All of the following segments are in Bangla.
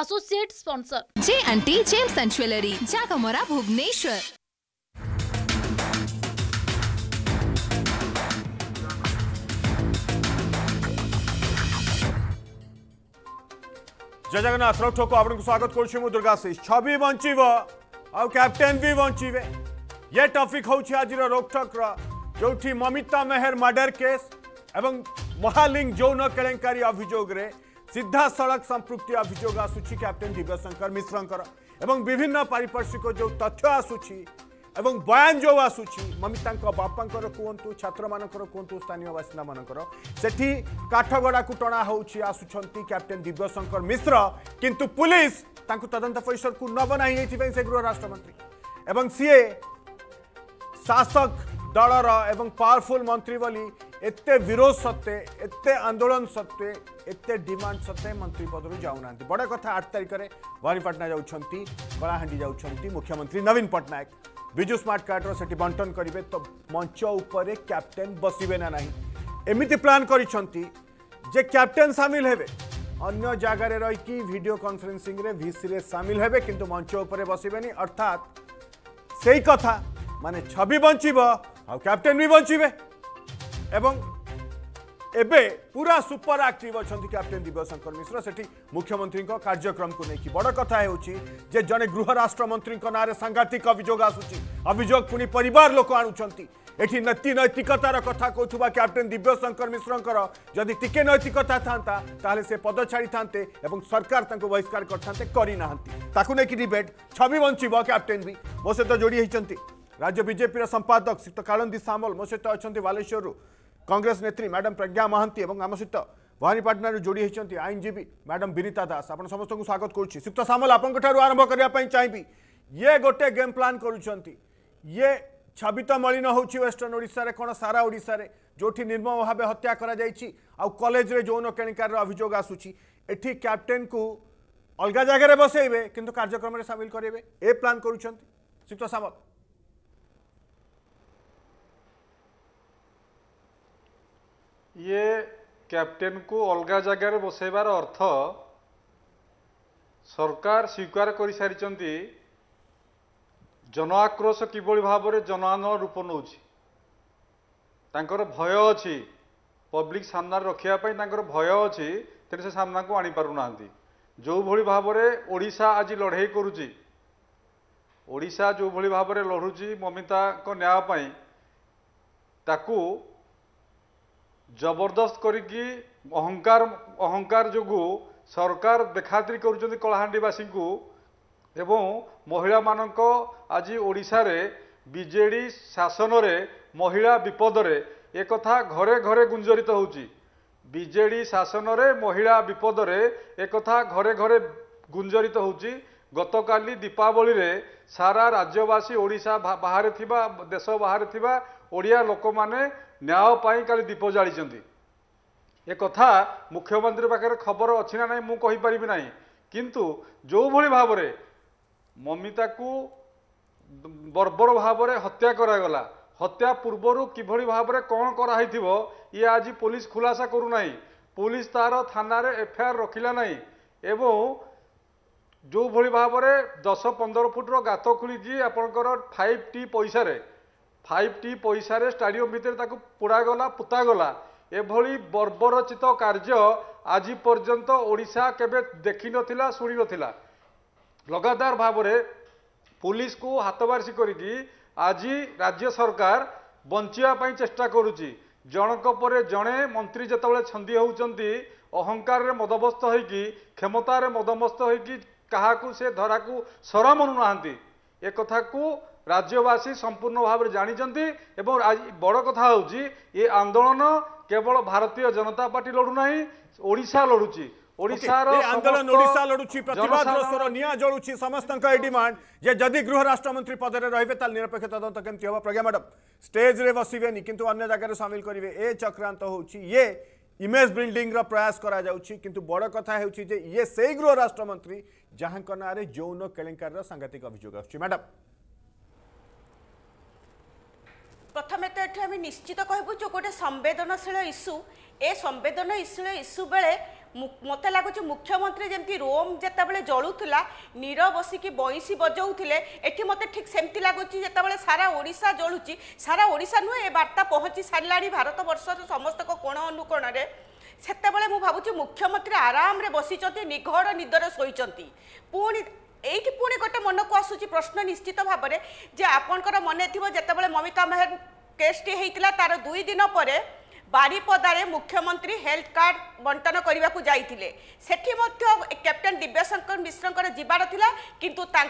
एसोसिएट स्पॉन्सर जे आंटी जेम्स एंड ज्वेलरी जागमोरा भुवनेश्वर जय जगन्नाथ को आपन को स्वागत करछु मु दुर्गा से छवि बंचव आ कैप्टन भी बंचवे ये टॉपिक टपिक हूँ आज रोकठक्र जो ममिता मेहर मर्डर केस एवं महालिंग यौन केलेकारी अभियोग ସିଧାସଳଖ ସମ୍ପୃକ୍ତି ଅଭିଯୋଗ ଆସୁଛି କ୍ୟାପ୍ଟେନ୍ ଦିବ୍ୟଶଙ୍କର ମିଶ୍ରଙ୍କର ଏବଂ ବିଭିନ୍ନ ପାରିପାର୍ଶ୍ୱିକ ଯେଉଁ ତଥ୍ୟ ଆସୁଛି ଏବଂ ବୟାନ ଯେଉଁ ଆସୁଛି ମମିତାଙ୍କ ବାପାଙ୍କର କୁହନ୍ତୁ ଛାତ୍ରମାନଙ୍କର କୁହନ୍ତୁ ସ୍ଥାନୀୟ ବାସିନ୍ଦାମାନଙ୍କର ସେଠି କାଠଗଡ଼ାକୁ ଟଣା ହେଉଛି ଆସୁଛନ୍ତି କ୍ୟାପ୍ଟେନ୍ ଦିବ୍ୟଶଙ୍କର ମିଶ୍ର କିନ୍ତୁ ପୁଲିସ ତାଙ୍କୁ ତଦନ୍ତ ପରିସରକୁ ନବ ନାହିଁ ଏଇଥିପାଇଁ ସେ ଗୃହ ରାଷ୍ଟ୍ରମନ୍ତ୍ରୀ ଏବଂ ସିଏ ଶାସକ ଦଳର ଏବଂ ପାୱାରଫୁଲ୍ ମନ୍ତ୍ରୀ ବୋଲି एत विरोध सत्वे एत आंदोलन सत्वे एत डिमांड सत्वे मंत्री पदर जाऊना बड़ कथ आठ तारिख में भवानीपाटना जा मुख्यमंत्री नवीन पट्टनायक विजु स्मार्ट कार्डर से बंटन करेंगे तो मंच कैप्टेन बसवे ना ना एमती प्लां कर कैप्टेन सामिल है अन्य जगार रही भिड कन्फरेन्सींग भिसी सामिल है कि मंच बसवे अर्थात से कथा मान छवि बचे आ कैप्टेन भी बचे এবং এবে পুরা সুপার আক্টিভ অনেক ক্যাপ্টেন দিব্যশঙ্কর মিশ্র সেটি মুখ্যমন্ত্রী কার্যক্রম কু নেই বড় কথা হচ্ছে যে জনে গৃহরাষ্ট্রমন্ত্রী না সাংঘাতিক অভিযোগ আসুচি অভিযোগ পুঁ পরিবার লোক আনুচার এটি নীতি নৈতিকতার কথা কৌথা ক্যাপ্টেন দিব্যশঙ্কর মিশ্র যদি টিকে নৈতিকতা থাকে তাহলে সে পদ ছাড়ি থাকে এবং সরকার তাঁকু বহিষ্কার করতে করে না তাকে নিয়ে ডিবেট ছবি বঞ্চব ক্যাপ্টেন বি মো সহ যোড়ি হয়েছেন রাজ্য বিজেপির সম্পাদক শ্রীযুক্ত কালন্দী সামল মো সহ অনেক বালেশ্বর কংগ্রেস নেত্রী ম্যাডাম প্রজ্ঞা মহান্তি এবং আমার সহ ভবানীপাটনার যোড়ি হয়েছেন আইনজীবী ম্যাডাম বিনীতা দাস আপনার সমস্ত স্বাগত করছি সুক্ত সামল আপনার আরম্ভ করা চাইবি ইয়ে গোটে গেম প্লান করছেন ইয়ে ছবি তো মলিন হচ্ছে ওয়েস্টর্ন ওড়শার কোণ সারা ওড়শার যেটি নির্মম হত্যা করা যাই আলেজে যৌন কেণিকার অভিযোগ আসুচি এটি ক্যাপ্টেন কু অলগা জায়গায় বসাইবে কিন্তু কার্যক্রমে সামিল করবে এ প্লান করছেন সুক্ত সামল ଇଏ କ୍ୟାପ୍ଟେନ୍କୁ ଅଲଗା ଜାଗାରେ ବସାଇବାର ଅର୍ଥ ସରକାର ସ୍ୱୀକାର କରିସାରିଛନ୍ତି ଜନ ଆକ୍ରୋଶ କିଭଳି ଭାବରେ ଜନ ଆନ୍ଦୋଳନ ରୂପ ନେଉଛି ତାଙ୍କର ଭୟ ଅଛି ପବ୍ଲିକ୍ ସାମ୍ନାରେ ରଖିବା ପାଇଁ ତାଙ୍କର ଭୟ ଅଛି ତେଣୁ ସେ ସାମ୍ନାକୁ ଆଣିପାରୁନାହାନ୍ତି ଯେଉଁଭଳି ଭାବରେ ଓଡ଼ିଶା ଆଜି ଲଢ଼େଇ କରୁଛି ଓଡ଼ିଶା ଯେଉଁଭଳି ଭାବରେ ଲଢ଼ୁଛି ମମିତାଙ୍କ ନ୍ୟାୟ ପାଇଁ ତାକୁ ଜବରଦସ୍ତ କରିକି ଅହଙ୍କାର ଅହଙ୍କାର ଯୋଗୁଁ ସରକାର ଦେଖାଦେଖି କରୁଛନ୍ତି କଳାହାଣ୍ଡିବାସୀଙ୍କୁ ଏବଂ ମହିଳାମାନଙ୍କ ଆଜି ଓଡ଼ିଶାରେ ବିଜେଡ଼ି ଶାସନରେ ମହିଳା ବିପଦରେ ଏକଥା ଘରେ ଘରେ ଗୁଞ୍ଜରିତ ହେଉଛି ବିଜେଡ଼ି ଶାସନରେ ମହିଳା ବିପଦରେ ଏକଥା ଘରେ ଘରେ ଗୁଞ୍ଜରିତ ହେଉଛି ଗତକାଲି ଦୀପାବଳିରେ ସାରା ରାଜ୍ୟବାସୀ ଓଡ଼ିଶା ବାହାରେ ଥିବା ଦେଶ ବାହାରେ ଥିବା ଓଡ଼ିଆ ଲୋକମାନେ ন্যায় পাই কালি দীপ জাড়ি এ কথা মুখ্যমন্ত্রী পাখে খবর অছি না নাই মুপারি না কিন্তু যেভাবে ভাবে মমিতা বর্বর ভাবে হত্যা করাগলা হত্যা পূর্বর কিভাবে ভাবে কম করা হয়েছিল ইয়ে আজ পুলিশ খুলাসা করু না পুলিশ তার থানার এফআইআর রখিলা না এবং যেভাবে ভাবে দশ পনেরো ফুট্র গাত খুলি আপনার ফাইভ টি পয়সার ফাইভ টি পয়সার স্টাডিয়ম ভিতরে তাকে পোড়াগলা পোতাগলা এভাবে বর্বরচিত কার্য আজি পর্যন্ত ওড়শা কেবে দেখি নথিলা শুনি নথিলা লগাতার ভাবে পুলিশকে হাতবার্ষি করিকি আজি রাজ্য সরকার বঞ্চিবা পাই চেষ্টা করুচি জনক পরে জনে মন্ত্রী যেতবে ছন্দি হচ্ছেন অহংকারে মদমস্ত হয়েকি ক্ষমতার মদমস্ত হয়েকি কাহাকু সে ধরাকু সরম অনু না একথাকু রাজ্যবাসী সম্পূর্ণ ভাবে জাঁচান এবং বড় কথা হচ্ছে এ আন্দোলন কেবল ভারতীয় জনতা পার্টি লড়ু না ওড়শা লড়ুচি সমস্ত এই ডিমান্ড যে যদি গৃহ রাষ্ট্রমন্ত্রী পদরে রহবে তাহলে নিরপেক্ষ তদন্ত কেমতি হব প্রজ্ঞা ম্যাডাম স্টেজরে বসবেনি কিন্তু অন্য জায়গায় সামিল করবে এ চক্রান্ত হচ্ছে ইয়ে ইমেজ বিল্ডিংর প্রয়াস করা যাচ্ছে কিন্তু বড় কথা হচ্ছে যে ইয়ে সেই গৃহ রাষ্ট্রমন্ত্রী যাঙ্ক নাঁ যৌন কেলেঙ্কারর সাংঘাতিক অভিযোগ আসছে ম্যাডাম প্রথমে তো এটি আমি নিশ্চিত কহবু যে গোটে সংবেদনশীল ইস্যু এ সংবেদনশীল ইস্যু বেড়ে মতো লাগুছে মুখ্যমন্ত্রী যেমনি রোম যেতবে জলুলা নীর বসিকি বইশি বজাউলে এটি মতো ঠিক সেমতি লাগুছে যেতবে সারা ওড়শা জলুচি সারা ওড়শা নুহে এ বার্তা পৌঁছি সারা ভারতবর্ষর সমস্ত কোণ অনুকোণে সেতবে মু ভাবুছি মুখ্যমন্ত্রী আরামে বসিছেন নিঘর নিদরে শোইছেন পুঁ এইটি পুঁ গোটে মনকু আসুচি প্রশ্ন নিশ্চিত ভাবে যে আপনার মনে থাকবে যেতবে মমিতা মেহর কেসটি হয়েছিল তার দুই দিন পরে বারিপদারে মুখ্যমন্ত্রী হেলথ কার্ড বণ্টন করা যাই সেটি ক্যাপ্টেন দিব্যশঙ্কর মিশ্রঙ্কর যাবার লা কিন্তু তাঁর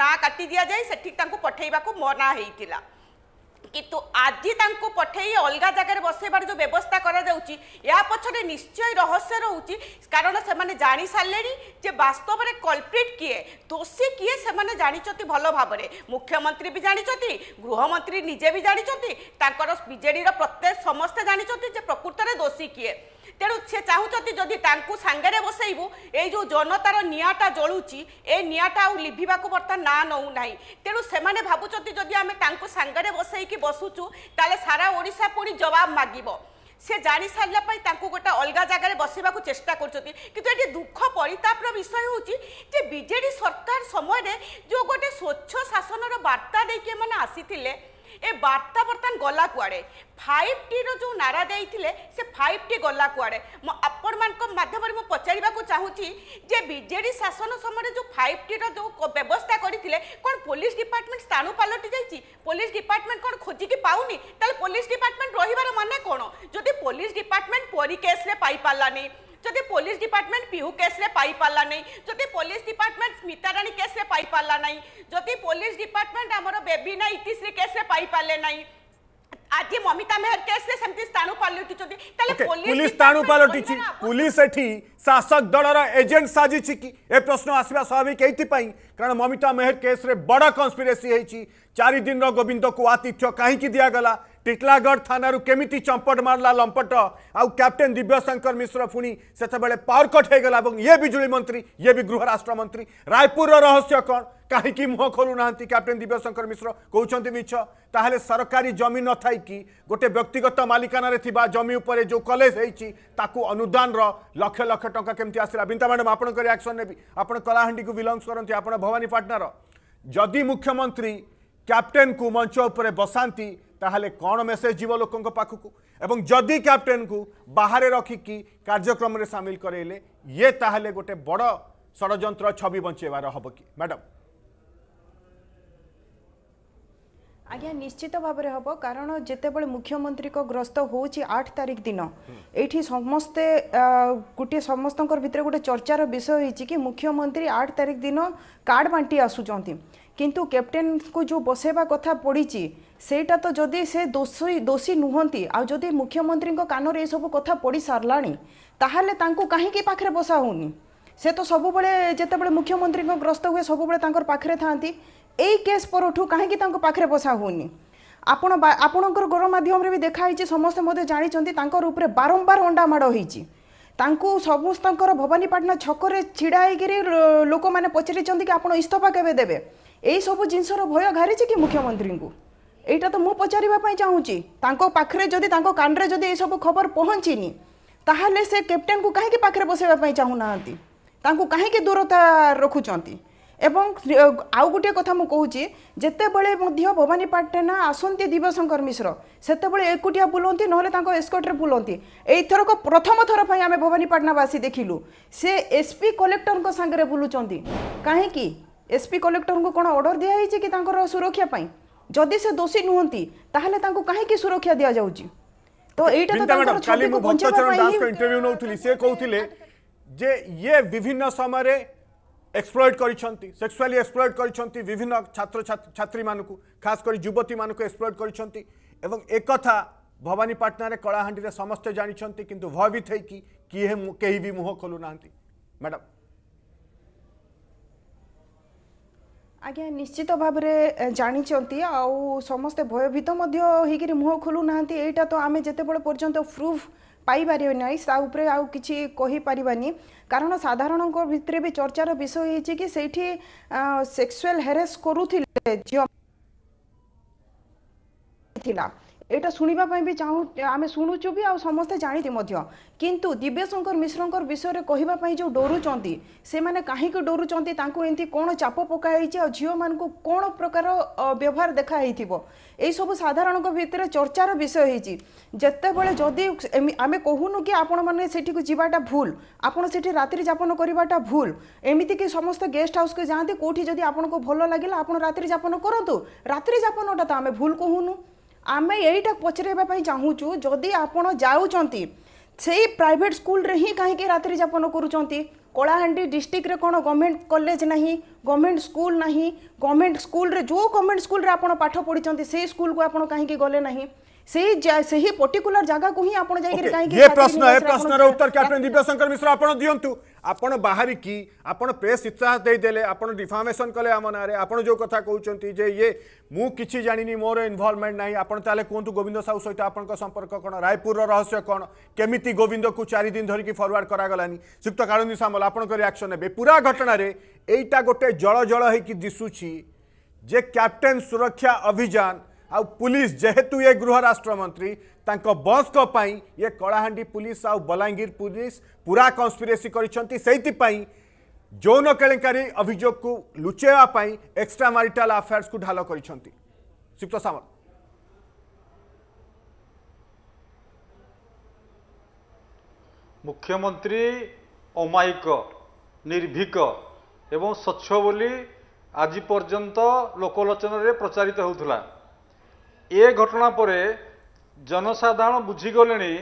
না কাটি দিয়া যাই সেটি তাঁর পঠাইবা মনা হয়েছিল কিন্তু আজি তাঁকু পঠাই অলগা জায়গায় বসাইবার যে ব্যবস্থা করা যাচ্ছে এয়া পছরে নিশ্চয় রহস্য রয়েছে কারণ সে জাঁ সারে যে বাস্তবরে কলপ্রিট কি দোষী কি সে জাঁচান ভালো ভাবে মুখ্যমন্ত্রী বি জাঁচান গৃহমন্ত্রী নিজে বি জাঁচান তাঁর বিজেডির প্রত্যেক সমস্তে জাঁচান যে প্রকৃতরে দোষী কি তেণু সে চাহুଛନ୍ତି যদি তাଙ୍କୁ ସାଙ୍ଗରେ ବସେଇବୁ ଏଇ ଯେଉଁ ଜନତାର ନିଆଁଟା ଜଳୁଛି ଏ ନିଆଁଟା ଆଉ ଲିଭିବାକୁ ବର୍ତ୍ତମାନ ନା ନେଉନାହିଁ ତେଣୁ ସେମାନେ ଭାବୁଛନ୍ତି ଯଦି ଆମେ ତାଙ୍କୁ ସାଙ୍ଗରେ ବସେଇକି ବସୁଛୁ ତାହେଲେ ସାରା ଓଡ଼ିଶା ପୁଣି ଜବାବ ମାଗିବ সে জাঁ সারা তাঁকু গোটা অলগা জায়গায় বসাইবা চেষ্টা করছেন কিন্তু এটি দুঃখ পরিতাপর বিষয় হচ্ছে যে বিজেডি সরকার সময়ের যে গোটে স্বচ্ছ শাসনর বার্তা দিয়ে এমানে আসিলে এ বার্তা বর্তমান গলা কুয়াড়ে ফাইভ টির যে নারা দিয়ে সে ফাইভ টি গলা কুয়াড়ে আপনার মাধ্যমে মু পচারা চাহুছি যে বিজেডি শাসন সময় যে ফাইভ টির যে ব্যবস্থা করে কোণ পুলিশ ডিপার্টমেন্ট স্থানু পালটি যাই পুলিশ ডিপার্টমেন্ট কোণ খোঁজিকি পাওনি তাহলে পুলিশ ডিপার্টমেন্ট রহবার মানে কোণ যদি পুলিশ ডিপার্টমেন্ট পরি কেস্রে পাইপারানি যদি পুলিশ ডিপার্টমেন্ট পিহু কেস্রে পাই পারলা নাই যদি পুলিশ ডিপার্টমেন্ট স্মিতা রাণী কেস্রে পাই পারলা নাই যদি পুলিশ ডিপার্টমেন্ট আমার বেবিনা ইতিশ্রী কেস্রে পাই পারলে নাই আজি মমিতা মেহর কেসে সেমতি স্থানু পালটিছন্তি তাহলে পুলিশ পুলিশ স্থানু পালটিছি পুলিশ এটি শাসক দলর এজেন্ট সাজিছি কি এ প্রশ্ন আসিবা স্বাভাবিক এইতি পাই কারণ মমিতা মেহর কেসরে বড় কনস্পিরেসি হইছি চারি দিনর গোবিন্দকু আতিথ্য কাহিকি দিয়া গলা टिलागड थानु केमि चम्पट मरला लपट आउ क्याप्टेन दिव्यशंकर मिश्र पिसबे पावर कट कटा यजुली मन्त्री इएि गृह राष्ट्र मन्त्री रायपुर रहस्य कन् कहीँक महँगो खोलु क्याप्टेन दिव्यशंकर मिश्र कि छ सरकारी जमि नथैकि गएक्तिगत मालिक जमिपर जो कलेज है त अनुदान र लक्ष लक्षा केस वि म्याडम आउँ कि एक्सन ने को कला बङ्ग गर मुख्यमंत्री जि मुख्यमन्त्री मंच मञ्चर बसा তাহলে কোন মেসেজ ମେସେଜ୍ লোক ଲୋକଙ୍କ এবং যদি ক্যাপ্টেন কু বাহারে ରଖିକି কার্যক্রমে সামিল করাইলে ইয়ে তাহলে গোটে বড় ষড়যন্ত্র ছবি ବଞ୍ଚେଇବାର হব কি ম্যাডাম আজ্ঞা নিশ্চিত ভাবে হব কারণ যেতবে মুখ্যমন্ত্রী গ্রস্ত হচ্ছে আট তারিখ দিন এইটি সমস্তে গোটিয়ে সমস্ত ভিতরে গোটে চর্চার বিষয় হয়েছে কি মুখ্যমন্ত্রী আট তারিখ দিন কার্ড বাঁটি আসুচার কিন্তু ক্যাপ্টেন কু যে বসাইবা কথা পড়িছি। ସେଇଟା ତ ଯଦି ସେ ଦୋଷୀ ଦୋଷୀ ନୁହନ୍ତି ଆଉ ଯଦି ମୁଖ୍ୟମନ୍ତ୍ରୀଙ୍କ କାନରେ ଏସବୁ କଥା ପଡ଼ି ସାରିଲାଣି ତାହେଲେ ତାଙ୍କୁ କାହିଁକି ପାଖରେ ବସା ହେଉନି ସେ ତ ସବୁବେଳେ ଯେତେବେଳେ ମୁଖ୍ୟମନ୍ତ୍ରୀଙ୍କ ଗ୍ରସ୍ତ ହୁଏ ସବୁବେଳେ ତାଙ୍କର ପାଖରେ ଥାଆନ୍ତି ଏଇ କେସ୍ ପରଠୁ କାହିଁକି ତାଙ୍କ ପାଖରେ ବସା ହେଉନି ଆପଣ ଆପଣଙ୍କର ଗଣମାଧ୍ୟମରେ ବି ଦେଖାହେଇଛି ସମସ୍ତେ ମଧ୍ୟ ଜାଣିଛନ୍ତି ତାଙ୍କର ଉପରେ ବାରମ୍ବାର ଅଣ୍ଡାମାଡ଼ ହେଇଛି ତାଙ୍କୁ ସମସ୍ତଙ୍କର ଭବାନୀପାଟଣା ଛକରେ ଛିଡ଼ା ହେଇକିରି ଲୋକମାନେ ପଚାରିଛନ୍ତି କି ଆପଣ ଇସ୍ତଫା କେବେ ଦେବେ ଏଇସବୁ ଜିନିଷର ଭୟ ଘାରିଛି କି ମୁଖ୍ୟମନ୍ତ୍ରୀଙ୍କୁ এইটা তো ମୁଁ ପଚାରିବା ପାଇଁ ଚାହୁଁଛି ତାଙ୍କ ପାଖରେ ଯଦି ତାଙ୍କ କାନରେ ଯଦି ଏସବୁ ଖବର ପହଞ୍ଚିନି ତାହେଲେ ସେ କ୍ୟାପ୍ଟେନ୍କୁ କାହିଁକି ପାଖରେ ବସାଇବା ପାଇଁ ଚାହୁଁନାହାନ୍ତି ତାଙ୍କୁ କାହିଁକି ଦୂରତା ରଖୁଛନ୍ତି ଏବଂ ଆଉ ଗୋଟିଏ କଥା ମୁଁ କହୁଛି ଯେତେବେଳେ ମଧ୍ୟ ଭବାନୀ ପାଟନା ଆସନ୍ତି ଦିବଶଙ୍କର ମିଶ୍ର ସେତେବେଳେ ଏକୁଟିଆ ବୁଲନ୍ତି ନହେଲେ ତାଙ୍କ ଏସ୍କଟରେ ବୁଲନ୍ତି ଏଇଥରକ ପ୍ରଥମ ଥର ପାଇଁ ଆମେ ଭବାନୀ ପାଟନାବାସୀ ଦେଖିଲୁ ସେ ଏସ୍ପି କଲେକ୍ଟରଙ୍କ ସାଙ୍ଗରେ ବୁଲୁଛନ୍ତି କାହିଁକି ଏସ୍ପି କଲେକ୍ଟରଙ୍କୁ କ'ଣ ଅର୍ଡ଼ର ଦିଆହେଇଛି କି ତାଙ୍କର ସୁରକ୍ଷା ପାଇଁ जदि से दोषी नुहति कहीं सुरक्षा दि जाऊँ तो, तो जे ये विभिन्न समय एक्सप्लोइड करसुआली एक्सप्लोइड कर विभिन्न छात्र छात्री मान खासकर युवती मानक एक्सप्लोइड कर एक भवानी कलाहां समस्ते जानते कि भयभीत हो कि मुह खोलू ना मैडम ଆଜ୍ଞା ନିଶ୍ଚିତ ଭାବରେ ଜାଣିଛନ୍ତି ଆଉ ସମସ୍ତେ ଭୟଭୀତ ମଧ୍ୟ ହେଇକିରି ମୁହଁ ଖୋଲୁ ନାହାନ୍ତି ଏଇଟା ତ ଆମେ ଯେତେବେଳେ ପର୍ଯ୍ୟନ୍ତ ପ୍ରୁଫ୍ ପାଇପାରିବେ ନାହିଁ ତା ଉପରେ ଆଉ କିଛି କହିପାରିବାନି କାରଣ ସାଧାରଣଙ୍କ ଭିତରେ ବି ଚର୍ଚ୍ଚାର ବିଷୟ ହେଇଛି କି ସେଇଠି ସେକ୍ସୁଆଲ୍ ହାରେସ୍ କରୁଥିଲେ ଝିଅ ଥିଲା এটা শুণবা পাই চাহু আমি শুণুছু বি আসে জাঁতি কিন্তু দিব্যশঙ্কর মিশ্রঙ্কর বিষয়ে কহা যে ডরুচার সে কাহিকি ডরুচার তাঁকু এমতি কোণ চাপ পকা হয়েছে আিও মানুষ কোণ প্রকার ব্যবহার দেখা হয়েছিল এইসব সাধারণ ভিতরে চর্চার বিষয় হয়েছি যেতবে যদি আমি কহুনু কি আপন মানে সেটি যাওয়াটা ভুল আপনার সেটি রাত্রি যাপন করাটা ভুল এমিতিকি সমস্ত গেস্ট হাউসকে যাতে কোটি যদি আপনার ভালো লাগিলা আপনার রাত্রি যাপন করতু রাত্রি যাপনটা তো আমি ভুল কহুনু ଆମେ ଏଇଟା ପଚାରିବା ପାଇଁ ଚାହୁଁଛୁ ଯଦି ଆପଣ ଯାଉଛନ୍ତି ସେଇ ପ୍ରାଇଭେଟ୍ ସ୍କୁଲରେ ହିଁ କାହିଁକି ରାତ୍ରି ଯାପନ କରୁଛନ୍ତି କଳାହାଣ୍ଡି ଡିଷ୍ଟ୍ରିକ୍ଟରେ କ'ଣ ଗଭର୍ଣ୍ଣମେଣ୍ଟ କଲେଜ ନାହିଁ ଗଭର୍ଣ୍ଣମେଣ୍ଟ ସ୍କୁଲ ନାହିଁ ଗଭର୍ଣ୍ଣମେଣ୍ଟ ସ୍କୁଲରେ ଯେଉଁ ଗଭର୍ଣ୍ଣମେଣ୍ଟ ସ୍କୁଲରେ ଆପଣ ପାଠ ପଢ଼ିଛନ୍ତି ସେଇ ସ୍କୁଲକୁ ଆପଣ କାହିଁକି ଗଲେ ନାହିଁ सही सही पर्टिकुलर जगह को ही आप ये प्रश्न ये प्रश्न उत्तर कैप्टन दिव्यशंकर मिश्र आप दिंतु आप बाहर की आप प्रेस इतिहास देदेले आप डिफामेसन कले आम ना आप जो कथ कौन जे ये मुझे जानी मोर इनवलमेंट ना आपल कहतु गोविंद साहू सहित आप संपर्क कौन रायपुर रहस्य कौन केमी गोविंद को चार दिन धरिकी फरवर्ड करानी सुप्त कालंदी सामल आप रियाक्शन ने पूरा घटन यही गोटे जल जल हो दिशुची जे कैप्टेन सुरक्षा अभियान ଆଉ ପୁଲିସ ଯେହେତୁ ଏ ଗୃହ ରାଷ୍ଟ୍ରମନ୍ତ୍ରୀ ତାଙ୍କ ବସ୍ଙ୍କ ପାଇଁ ଏ କଳାହାଣ୍ଡି ପୁଲିସ ଆଉ ବଲାଙ୍ଗୀର ପୁଲିସ ପୁରା କନ୍ସପିରେସି କରିଛନ୍ତି ସେଇଥିପାଇଁ ଯୌନ କେଳେଙ୍କାରୀ ଅଭିଯୋଗକୁ ଲୁଚାଇବା ପାଇଁ ଏକ୍ସଟ୍ରା ମାରିଟାଲ ଆଫେୟାର୍ସକୁ ଢାଲ କରିଛନ୍ତି ଯୁକ୍ତ ସାମଲ ମୁଖ୍ୟମନ୍ତ୍ରୀ অমায়িক নির্ভীক এবং স্বচ্ছ বলে আজি পর্যন্ত লোকলোচনরে প্রচারিত হেউলা ଏ ଘଟଣା ପରେ ଜନସାଧାରଣ ବୁଝିଗଲେଣି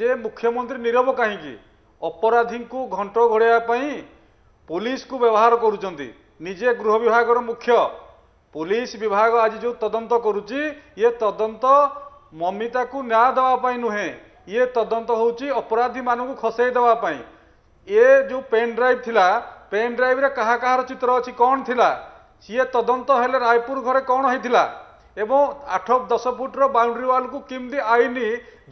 ଯେ ମୁଖ୍ୟମନ୍ତ୍ରୀ ନିରବ କାହିଁକି ଅପରାଧୀଙ୍କୁ ଘଣ୍ଟ ଘୋଡ଼ାଇବା ପାଇଁ ପୋଲିସକୁ ବ୍ୟବହାର କରୁଛନ୍ତି ନିଜେ ଗୃହ ବିଭାଗର ମୁଖ୍ୟ ପୋଲିସ ବିଭାଗ ଆଜି ଯେଉଁ ତଦନ୍ତ କରୁଛି ଇଏ ତଦନ୍ତ ମମିତାକୁ ନ୍ୟାୟ ଦେବା ପାଇଁ ନୁହେଁ ଇଏ ତଦନ୍ତ ହେଉଛି ଅପରାଧୀମାନଙ୍କୁ ଖସେଇ ଦେବା ପାଇଁ ଏ ଯେଉଁ ପେନ୍ ଡ୍ରାଇଭ୍ ଥିଲା ପେନ୍ ଡ୍ରାଇଭ୍ରେ କାହା କାହାର ଚିତ୍ର ଅଛି କ'ଣ ଥିଲା ସିଏ ତଦନ୍ତ ହେଲେ ରାୟପୁର ଘରେ କ'ଣ ହେଇଥିଲା এবং আঠ দশ ফুটর বাউন্ডারি ওয়ালକୁ କେମିତି ଆଇନ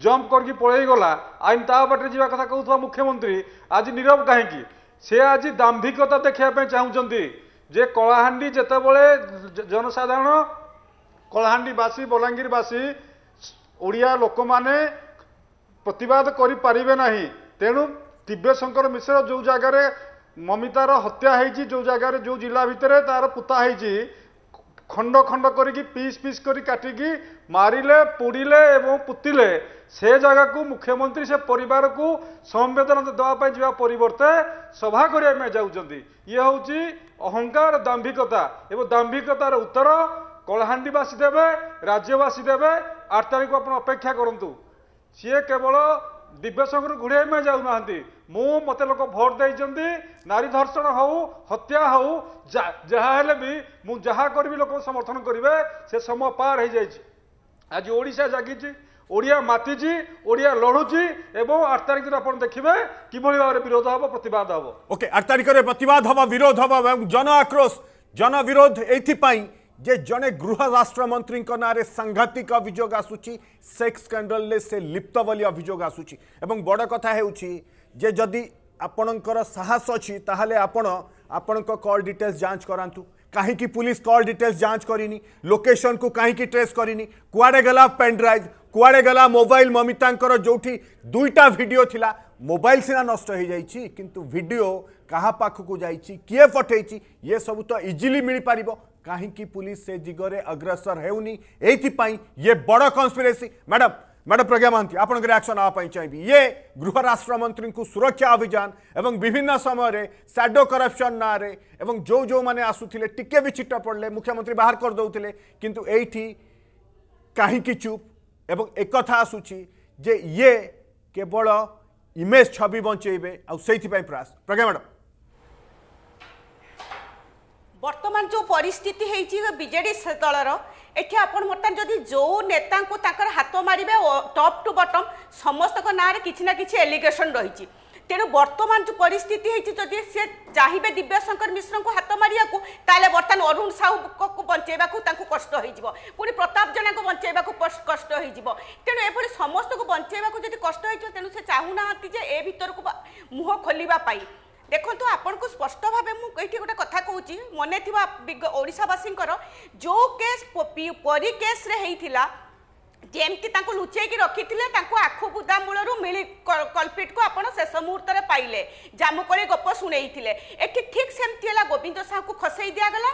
ଜମ୍ପ କରିକି ପଳେଇଗଲା ଆଇନ ତା ବାଟରେ ଯିବା କଥା କହୁଥିବା ମୁଖ୍ୟମନ୍ତ୍ରୀ ଆଜି ନିରବ କାହିଁକି ସେ ଆଜି ଦାମ୍ଭିକତା ଦେଖିବା ପାଇଁ ଚାହୁଁଛନ୍ତି ଯେ କଳାହାଣ୍ଡି ଯେତେବେଳେ ଜନସାଧାରଣ କଳାହାଣ୍ଡିବାସୀ ବଲାଙ୍ଗୀରବାସୀ ଓଡ଼ିଆ ଲୋକମାନେ ପ୍ରତିବାଦ କରିପାରିବେ ନାହିଁ ତେଣୁ ଦିବ୍ୟଶଙ୍କର ମିଶ୍ର ଯେଉଁ ଜାଗାରେ ମମିତାର ହତ୍ୟା ହେଇଛି ଯେଉଁ ଜାଗାରେ ଯେଉଁ ଜିଲ୍ଲା ଭିତରେ ତାର ପୁତା ହେଇଛି ଖଣ୍ଡ ଖଣ୍ଡ କରିକି ପିସ୍ ପିସ୍ କରି କାଟିକି ମାରିଲେ ପୋଡ଼ିଲେ ଏବଂ ପୋତିଲେ ସେ ଜାଗାକୁ ମୁଖ୍ୟମନ୍ତ୍ରୀ ସେ ପରିବାରକୁ ସମ୍ବେଦନା ଦେବା ପାଇଁ ଯିବା ପରିବର୍ତ୍ତେ ସଭା କରିବା ପାଇଁ ଯାଉଛନ୍ତି ଇଏ ହେଉଛି ଅହଙ୍କାର ଦାମ୍ଭିକତା ଏବଂ ଦାମ୍ଭିକତାର ଉତ୍ତର କଳାହାଣ୍ଡିବାସୀ ଦେବେ ରାଜ୍ୟବାସୀ ଦେବେ ଆଠ ତାରିଖକୁ ଆପଣ ଅପେକ୍ଷା କରନ୍ତୁ ସିଏ କେବଳ ଦିବ୍ୟସଙ୍ଗରୁ ଘୋଡ଼ାଇବା ପାଇଁ ଯାଉନାହାନ୍ତି ମୁଁ ମୋତେ ଲୋକ ଭୋଟ ଦେଇଛନ୍ତି ନାରୀ ଧର୍ଷଣ ହେଉ ହତ୍ୟା ହେଉ ଯାହା ହେଲେ ବି ମୁଁ ଯାହା କରିବି ଲୋକଙ୍କୁ ସମର୍ଥନ କରିବେ ସେ ସମୟ ପାର ହେଇଯାଇଛି ଆଜି ଓଡ଼ିଶା ଜାଗିଛି ଓଡ଼ିଆ ମାତିଛି ଓଡ଼ିଆ ଲଢ଼ୁଛି ଏବଂ ଆଠ ତାରିଖରେ ଆପଣ ଦେଖିବେ কিভাবে ভাবে বিরোধ হব প্রতিবাদ হব ওকে আট তারিখে প্রতিবাদ হব বিরোধ হব এবং জন আক্রোশ জন বিরোধ এইপাই যে জনে গৃহ রাষ্ট্রমন্ত্রী নাঁরে সাংঘাতিক অভিযোগ আসুচি সেক্স স্ক্যান্ডালে সে লিপ্ত বলে অভিযোগ আসুচি এবং বড় কথা হেউচি ଯେ ଯଦି ଆପଣଙ୍କର ସାହସ ଅଛି ତାହେଲେ ଆପଣ ଆପଣଙ୍କ କଲ୍ ଡିଟେଲ୍ସ ଯାଞ୍ଚ କରାନ୍ତୁ କାହିଁକି ପୁଲିସ କଲ୍ ଡିଟେଲ୍ସ ଯାଞ୍ଚ କରିନି ଲୋକେସନକୁ କାହିଁକି ଟ୍ରେସ୍ କରିନି କୁଆଡ଼େ ଗଲା ପେନ୍ଡ୍ରାଇଭ୍ କୁଆଡ଼େ ଗଲା ମୋବାଇଲ ମମିତାଙ୍କର ଯେଉଁଠି ଦୁଇଟା ଭିଡ଼ିଓ ଥିଲା ମୋବାଇଲ ସିନା ନଷ୍ଟ ହୋଇଯାଇଛି କିନ୍ତୁ ଭିଡ଼ିଓ କାହା ପାଖକୁ ଯାଇଛି କିଏ ପଠେଇଛି ଇଏ ସବୁ ତ ଇଜିଲି ମିଳିପାରିବ କାହିଁକି ପୁଲିସ ସେ ଦିଗରେ ଅଗ୍ରସର ହେଉନି ଏଇଥିପାଇଁ ଇଏ ବଡ଼ conspiracy madam madam Pragya Mohanty ଆପଣଙ୍କ ରିଆକ୍ସନ୍ ନେବା ପାଇଁ ଚାହିଁବି ଇଏ ଗୃହ ରାଷ୍ଟ୍ରମନ୍ତ୍ରୀଙ୍କୁ ସୁରକ୍ଷା ଅଭିଯାନ ଏବଂ ବିଭିନ୍ନ ସମୟରେ ସ୍ୟାଡୋ କରପ୍ସନ୍ ନାଁରେ ଏବଂ ଯେଉଁ ଯେଉଁମାନେ ଆସୁଥିଲେ ଟିକେ ବି ଛିଟ ପଡ଼ିଲେ ମୁଖ୍ୟମନ୍ତ୍ରୀ ବାହାର କରିଦେଉଥିଲେ କିନ୍ତୁ ଏଇଠି କାହିଁକି ଚୁପ୍ ଏବଂ ଏକଥା ଆସୁଛି ଯେ ଇଏ କେବଳ ଇମେଜ୍ ଛବି ବଞ୍ଚେଇବେ ଆଉ ସେଇଥିପାଇଁ ପ୍ରୟାସ ପ୍ରଜ୍ଞା ମ୍ୟାଡ଼ାମ୍ ବର୍ତ୍ତମାନ ଯେଉଁ ପରିସ୍ଥିତି ହେଇଛି ବିଜେଡ଼ି ଦଳର ଏଠି ଆପଣ ବର୍ତ୍ତମାନ ଯଦି ଯେଉଁ ନେତାଙ୍କୁ ତାଙ୍କର ହାତ ମାରିବେ ଟପ୍ ଟୁ ବଟମ୍ ସମସ୍ତଙ୍କ ନାଁରେ କିଛି ନା କିଛି ଏଲିଗେସନ୍ ରହିଛି ତେଣୁ ବର୍ତ୍ତମାନ ଯେଉଁ ପରିସ୍ଥିତି ହେଇଛି ଯଦି ସେ ଚାହିଁବେ ଦିବ୍ୟଶଙ୍କର ମିଶ୍ରଙ୍କୁ ହାତ ମାରିବାକୁ ତାହେଲେ ବର୍ତ୍ତମାନ ଅରୁଣ ସାହୁଙ୍କୁ ବଞ୍ଚେଇବାକୁ ତାଙ୍କୁ କଷ୍ଟ ହେଇଯିବ ପୁଣି ପ୍ରତାପ ଜେନାଙ୍କୁ ବଞ୍ଚେଇବାକୁ କଷ୍ଟ ହେଇଯିବ ତେଣୁ ଏଭଳି ସମସ୍ତଙ୍କୁ ବଞ୍ଚେଇବାକୁ ଯଦି କଷ୍ଟ ହେଇଯିବ ତେଣୁ ସେ ଚାହୁଁନାହାନ୍ତି ଯେ ଏ ଭିତରକୁ ମୁହଁ ଖୋଲିବା ପାଇଁ ଦେଖନ୍ତୁ ଆପଣଙ୍କୁ ସ୍ପଷ୍ଟ ଭାବେ ମୁଁ ଏଇଠି ଗୋଟେ କଥା କହୁଛି ମନେ ଥିବା ଓଡ଼ିଶାବାସୀଙ୍କର ଯେଉଁ କେସ୍ ପରୀ କେସ୍ରେ ହେଇଥିଲା ଯେମିତି ତାଙ୍କୁ ଲୁଚେଇକି ରଖିଥିଲେ ତାଙ୍କୁ ଆଖୁ ବୁଦା ମୂଳରୁ ମିଳି କଲ୍ପିଟ୍କୁ ଆପଣ ଶେଷ ମୁହୂର୍ତ୍ତରେ ପାଇଲେ ଜାମୁକୋଳି ଗପ ଶୁଣେଇଥିଲେ ଏଠି ଠିକ୍ ସେମିତି ହେଲା ଗୋବିନ୍ଦ ସାହୁକୁ ଖସେଇ ଦିଆଗଲା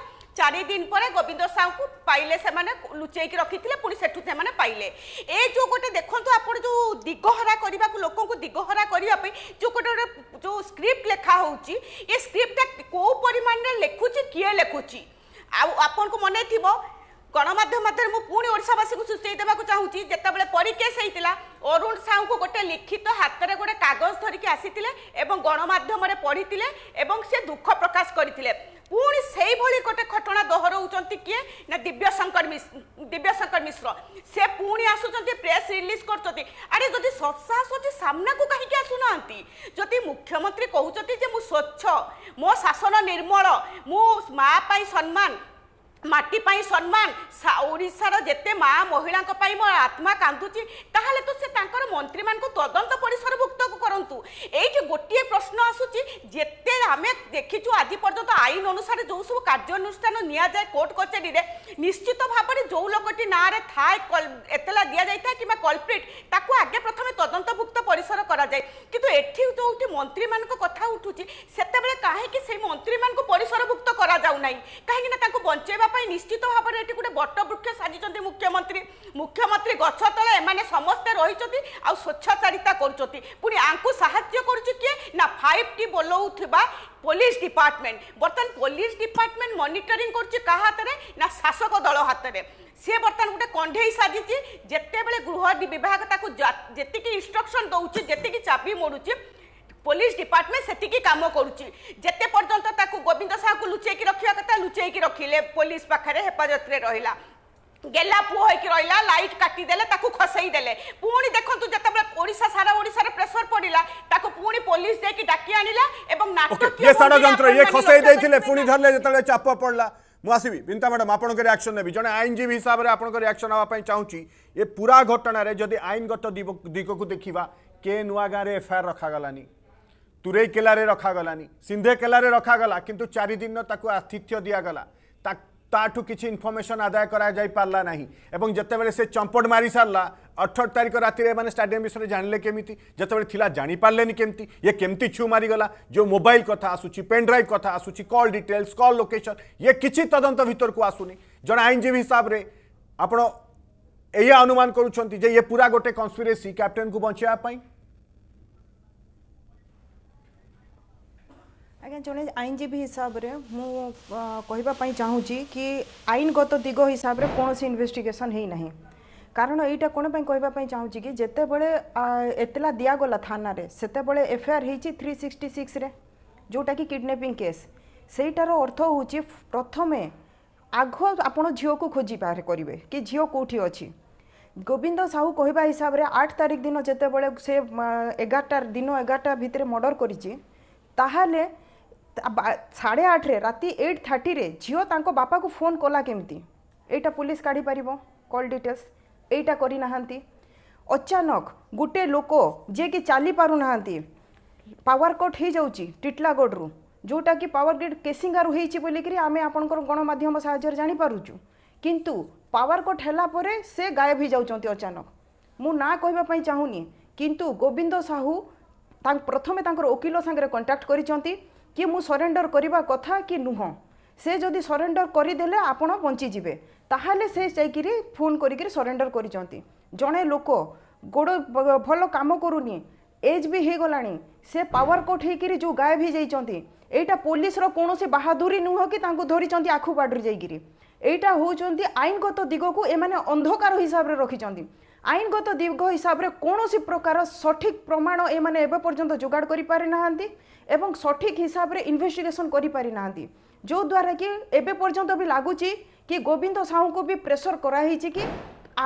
দিন পরে গোবিন্দ সাউকু পাইলে সেমানে লুচাইকি রাখিলে পুঁ সেটু সেমানে পাইলে এ যে গোটে দেখন্তু আপন যে দিগহরা করা লোককে দিগহরা করা যে গোটে গোটে যে স্ক্রিপ্ট লেখা হচ্ছে এ স্ক্রিপ্টটা কেউ পরিমাণে লেখুচি কিয়ে লেখুছি আপনার মনে থাকবে ଗଣମାଧ୍ୟମ ମଧ୍ୟରେ ମୁଁ ପୁଣି ଓଡ଼ିଶାବାସୀଙ୍କୁ ସୂଚାଇ ଦେବାକୁ ଚାହୁଁଛି ଯେତେବେଳେ ପରିକେସ୍ ହେଇଥିଲା ଅରୁଣ ସାହୁଙ୍କୁ গোটে ଲିଖିତ ହାତରେ গোটে କାଗଜ ଧରିକି ଆସିଥିଲେ ଏବଂ ଗଣମାଧ୍ୟମରେ ପଢ଼ିଥିଲେ ଏବଂ ସେ ଦୁଃଖ ପ୍ରକାଶ କରିଥିଲେ ପୁଣି ସେଇଭଳି ଗୋଟେ ଘଟଣା ଦୋହରଉଛନ୍ତି କିଏ ନା ଦିବ୍ୟଶଙ୍କର ଦିବ୍ୟଶଙ୍କର ମିଶ୍ର ସେ ପୁଣି ଆସୁଛନ୍ତି ପ୍ରେସ୍ ରିଲିଜ୍ କରୁଛନ୍ତି ଆରେ ଯଦି ସତ୍ସାହସ ଅଛି ସାମ୍ନାକୁ କାହିଁକି ଆସୁନାହାନ୍ତି ଯଦି ମୁଖ୍ୟମନ୍ତ୍ରୀ କହୁଛନ୍ତି ଯେ ମୁଁ ସ୍ୱଚ୍ଛ ମୋ ଶାସନ ନିର୍ମଳ ମୁଁ ମା ପାଇଁ ସମ୍ମାନ মাটি পাই সম্মান ওড়িশার যেতে মা মহিলা মো আত্মা কান্দুচি তাহলে তো সে তাঁর মন্ত্রী মানুষ তদন্ত পরিসরভুক্ত করতু এইটি গোটিয়ে প্রশ্ন আসুচি যেতে আমি দেখিছু আজ পর্যন্ত আইন অনুসারে যে সব কার্যানুষ্ঠান নিয়া যায় কোর্ট কচেরি নিশ্চিত ভাবে যে লোকটি নাঁরে থায় এতলা দিয়া যাই কিংবা কলপ্রিট তাকে আগে প্রথমে তদন্তভুক্ত পরিসর করা যায় কিন্তু এটি যেটি মন্ত্রী মানুষ কথা উঠুছি সেতবে কাহি সেই মন্ত্রী মানুষ পরিসরভুক্ত করা যাও না কাহি না তাঁর বঞ্চাইবা নিশ্চিত ভাবে এটি গোটে বট বৃক্ষ সাজিছেন মুখ্যমন্ত্রী মুখ্যমন্ত্রী গছ তলে এমানে সমস্তে রয়েছে আচ্ছাচারিতা করছেন পুঁ আঙ্কু সাহায্য করছে কি না ফাইভ টি বলাউথা পুলিশ ডিপার্টমেন্ট বর্তমান পুলিশ ডিপার্টমেন্ট মনিটরিং করছে কাহা হাতের না শাসক দল হাতের সে বর্তমান গোটে কণ্ঢেই সাজিছে যেতবে গৃহ বিভাগ তাকে যেত ইনস্ট্রকশন দৌছে যেত চাবি মোড়ুছে পুলিশ ডিপার্টমেন্ট সেটিকি কাম করুচি যেতে পর্যন্ত তাকে গোবিন্দ সাহু লুচাইকি রক্ষা কথা লুচাইকি রখিলে পুলিশ পাখে হেফাজতরে রহিলা গেলা পুয়া হয়েকি রহিলা লাইট কাটি দেলে তাকে খসাই দেলে পুনি দেখন্তু যেতবেলে ওড়িশা সারা ওড়িশার প্রেসার পড়িলা তাকে পুনি পুলিশ যাইকি ডাকি আনিলা এবং নাটকীয় ষড়যন্ত্র ইয়ে খসাই দেইতিলে পুনি ধরলে যেতবেলে চাপ পড়লা ମୁଁ ଆସିବି ବିନିତା ମ୍ୟାଡ଼ାମ୍ ଆପଣଙ୍କ ରିଆକ୍ସନ୍ ନେବି ଜଣେ ଆଇନଜୀବୀ ହିସାବରେ ଆପଣଙ୍କ ରିଆକ୍ସନ୍ ହେବା ପାଇଁ ଚାହୁଁଛି ଏ ପୁରା ଘଟଣାରେ ଯଦି ଆଇନଗତ ଦିଗକୁ ଦେଖିବା କେ ନୂଆ ଗାଁରେ ଏଫ୍ଆଇଆର୍ ରଖାଗଲାନି तुरैकेल रखागलानी सिंधेकेल रखाला कि चारिदिन आतिथ्य दिगला ताठू किसी इनफर्मेसन आदाय करना जितेबाद से चंपट मारी सारा अठर तारीख रात स्टाडियम विषय में जान लें कमी जिते जापारे केमी ये केमती छू मारीगला जो मोबाइल कथ आसू कथा पेन ड्राइव कथ आसूँ कल डिटेल्स कल लोकेशन ये किसी तदंत भर को आसुनी जड़े आईनजीवी हिसाब से आपड़ यही अनुमान करुँच पूरा गोटे कन्स्पिरेसी कैप्टेन को बचाई ଆଜ୍ଞା ଜଣେ ଆଇନଜୀବୀ ହିସାବରେ ମୁଁ କହିବା ପାଇଁ ଚାହୁଁଛି କି ଆଇନଗତ ଦିଗ ହିସାବରେ କୌଣସି ଇନଭେଷ୍ଟିଗେସନ୍ ହେଇନାହିଁ କାରଣ ଏଇଟା କ'ଣ ପାଇଁ କହିବା ପାଇଁ ଚାହୁଁଛି କି ଯେତେବେଳେ ଏତଲା ଦିଆଗଲା ଥାନାରେ ସେତେବେଳେ ଏଫଆଇଆର୍ ହେଇଛି ଥ୍ରୀ ସିକ୍ସଟି ସିକ୍ସରେ ଯେଉଁଟାକି କିଡ଼ନେପିଂ କେସ୍ ସେଇଟାର ଅର୍ଥ ହେଉଛି ପ୍ରଥମେ ଆଗ ଆପଣ ଝିଅକୁ ଖୋଜି ବାହାର କରିବେ କି ଝିଅ କେଉଁଠି ଅଛି ଗୋବିନ୍ଦ ସାହୁ କହିବା ହିସାବରେ ଆଠ ତାରିଖ ଦିନ ଯେତେବେଳେ ସେ ଏଗାରଟା ଦିନ ଏଗାରଟା ଭିତରେ ମର୍ଡ଼ର କରିଛି ତାହେଲେ সাড়ে আটরে রাতে এইট থার্টিরে ঝিও তাঙ্ক বাপাকে ফোন কলা কেমিতি এইটা পুলিশ কাঢ়ি পারিব কল ডিটেলস এইটা করি নাহান্তি অচানক গোটে লোক যিয়েকি চালি পারুনাহান্তি পাওয়ার কট হয়েযাଉଛି ଟିଟଲାଗଡ଼ରୁ ଯେଉଁଟାକି ପାୱାର ଗ୍ରିଡ୍ କେସିଙ୍ଗାରୁ ହେଇଛି ବୋଲିକିରି ଆମେ ଆପଣଙ୍କର ଗଣମାଧ୍ୟମ ସାହାଯ୍ୟରେ ଜାଣିପାରୁଛୁ କିନ୍ତୁ ପାୱାର କଟ୍ ହେଲା ପରେ ସେ ଗାୟବ ହେଇଯାଉଛନ୍ତି ଅଚାନକ ମୁଁ ନାଁ କହିବା ପାଇଁ ଚାହୁଁନି କିନ୍ତୁ ଗୋବିନ୍ଦ ସାହୁ ପ୍ରଥମେ ତାଙ୍କର ଓକିଲ ସାଙ୍ଗରେ କଣ୍ଟାକ୍ଟ କରିଛନ୍ତି କି ମୁଁ ସରେଣ୍ଡର କରିବା କଥା କି ନୁହଁ ସେ ଯଦି ସରେଣ୍ଡର କରିଦେଲେ ଆପଣ ବଞ୍ଚିଯିବେ ତାହେଲେ ସେ ଯାଇକିରି ଫୋନ୍ କରିକିରି ସରେଣ୍ଡର କରିଛନ୍ତି ଜଣେ ଲୋକ ଗୋଡ଼ ଭଲ କାମ କରୁନି ଏଜ୍ ବି ହେଇଗଲାଣି ସେ ପାୱାର କଟ୍ ହେଇକିରି ଯେଉଁ ଗାଏବ ହେଇଯାଇଛନ୍ତି ଏଇଟା ପୋଲିସର କୌଣସି ବାହାଦୁରୀ ନୁହଁ କି ତାଙ୍କୁ ଧରିଛନ୍ତି ଆଖୁ ବାଡ଼ରୁ ଯାଇକିରି ଏଇଟା ହେଉଛନ୍ତି ଆଇନଗତ ଦିଗକୁ ଏମାନେ ଅନ୍ଧକାର ହିସାବରେ ରଖିଛନ୍ତି ଆଇନଗତ ଦିଗ ହିସାବରେ କୌଣସି ପ୍ରକାର ସଠିକ୍ ପ୍ରମାଣ ଏମାନେ ଏବେ ପର୍ଯ୍ୟନ୍ତ ଯୋଗାଡ଼ କରିପାରିନାହାନ୍ତି ଏବଂ ସଠିକ୍ ହିସାବରେ ଇନଭେଷ୍ଟିଗେସନ୍ କରିପାରିନାହାନ୍ତି ଯେଉଁଦ୍ୱାରା କି ଏବେ ପର୍ଯ୍ୟନ୍ତ ବି ଲାଗୁଛି କି ଗୋବିନ୍ଦ ସାହୁଙ୍କୁ ବି ପ୍ରେସର କରାହେଇଛି କି